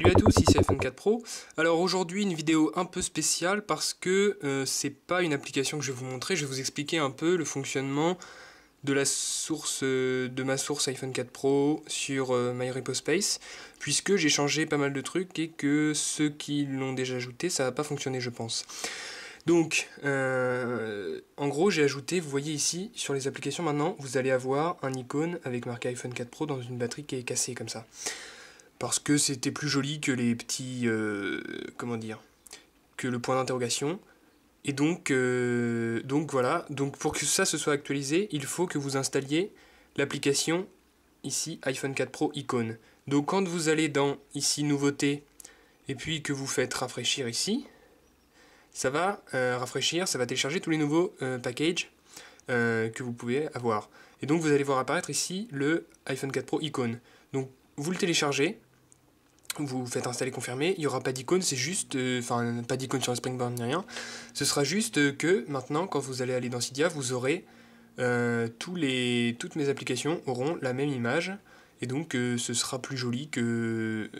Salut à tous, ici iPhone4 Pro. Alors aujourd'hui une vidéo un peu spéciale parce que euh, c'est pas une application que je vais vous montrer, je vais vous expliquer un peu le fonctionnement de la source euh, de ma source iPhone 4 Pro sur euh, MyRepoSpace puisque j'ai changé pas mal de trucs et que ceux qui l'ont déjà ajouté ça n'a pas fonctionné je pense. Donc en gros j'ai ajouté, vous voyez ici sur les applications maintenant vous allez avoir un icône avec marqué iPhone 4 Pro dans une batterie qui est cassée comme ça parce que c'était plus joli que les petits. Euh, comment dire Que le point d'interrogation. Et donc, euh, donc voilà. Donc pour que ça se soit actualisé, il faut que vous installiez l'application ici iPhone 4 Pro Icon. Donc quand vous allez dans ici nouveautés, et puis que vous faites rafraîchir ici, ça va euh, rafraîchir, ça va télécharger tous les nouveaux packages que vous pouvez avoir. Et donc vous allez voir apparaître ici le iPhone 4 Pro Icon. Donc vous le téléchargez, vous faites installer confirmer, il n'y aura pas d'icône, c'est juste, euh, enfin pas d'icône sur le Springboard ni rien, ce sera juste euh, que maintenant quand vous allez aller dans Cydia, vous aurez euh, tous les, toutes mes applications auront la même image et donc ce sera plus joli que,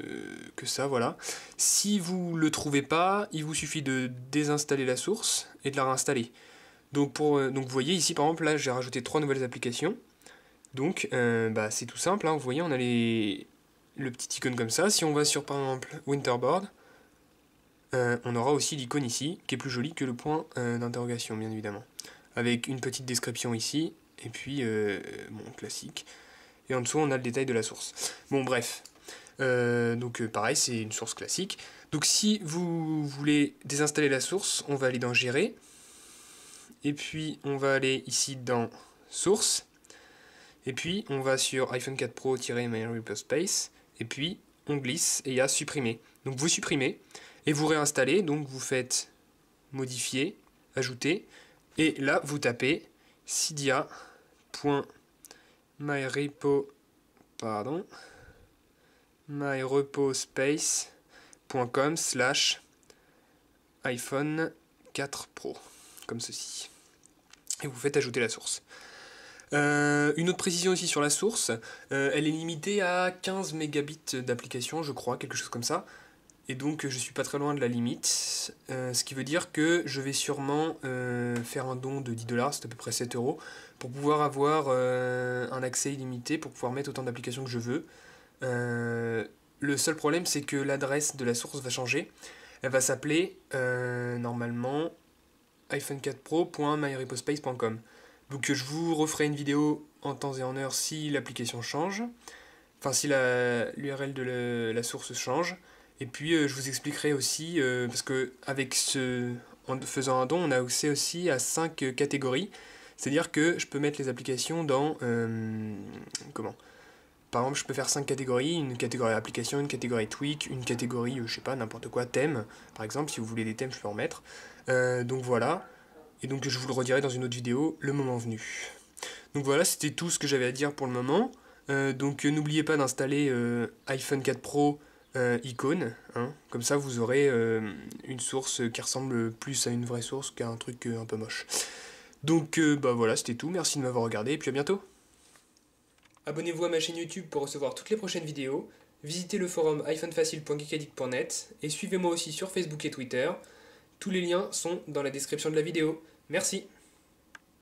que ça, voilà. Si vous ne le trouvez pas, il vous suffit de désinstaller la source et de la réinstaller. Donc, pour, donc vous voyez ici par exemple là j'ai rajouté trois nouvelles applications. Donc bah, c'est tout simple, hein. vous voyez on a les, le petit icône comme ça. Si on va sur par exemple Winterboard, euh, on aura aussi l'icône ici, qui est plus jolie que le point euh, d'interrogation, bien évidemment. Avec une petite description ici, et puis, euh, bon, classique. Et en dessous, on a le détail de la source. Bon, bref. donc, pareil, c'est une source classique. Donc, si vous voulez désinstaller la source, on va aller dans Gérer. Et puis, on va aller ici dans Source. Et puis, on va sur iPhone 4 Pro-MyReaperSpace. Space et puis on glisse et il y a supprimer. Donc vous supprimez et vous réinstallez, donc vous faites modifier, ajouter, et là vous tapez cydia.myrepo pardon myrepospace.com slash iPhone 4 Pro comme ceci et vous faites ajouter la source. Euh, une autre précision aussi sur la source, euh, elle est limitée à 15 mégabits d'application, je crois, quelque chose comme ça. Et donc je suis pas très loin de la limite, euh, ce qui veut dire que je vais sûrement faire un don de 10 dollars, c'est à peu près 7 euros, pour pouvoir avoir un accès illimité, pour pouvoir mettre autant d'applications que je veux. le seul problème c'est que l'adresse de la source va changer. Elle va s'appeler normalement iPhone 4 Pro.myrepospace.com. Donc je vous referai une vidéo en temps et en heure si l'application change, enfin si l'URL de la, source change. Et puis euh, je vous expliquerai aussi, euh, parce que avec ce, en faisant un don, on a accès aussi à 5 catégories. C'est-à-dire que je peux mettre les applications dans... Euh, comment Par exemple, je peux faire 5 catégories, une catégorie application, une catégorie tweak, une catégorie, je sais pas, n'importe quoi, thème. Par exemple, si vous voulez des thèmes, je peux en mettre. donc voilà et donc je vous le redirai dans une autre vidéo le moment venu. Donc voilà, c'était tout ce que j'avais à dire pour le moment. Euh, donc euh, n'oubliez pas d'installer euh, iPhone 4 Pro Icon, hein. comme ça vous aurez une source qui ressemble plus à une vraie source qu'à un truc un peu moche. Donc bah voilà, c'était tout, merci de m'avoir regardé et puis à bientôt. Abonnez-vous à ma chaîne YouTube pour recevoir toutes les prochaines vidéos, visitez le forum iPhoneFacile.geekaddict.net et suivez-moi aussi sur Facebook et Twitter. Tous les liens sont dans la description de la vidéo. Merci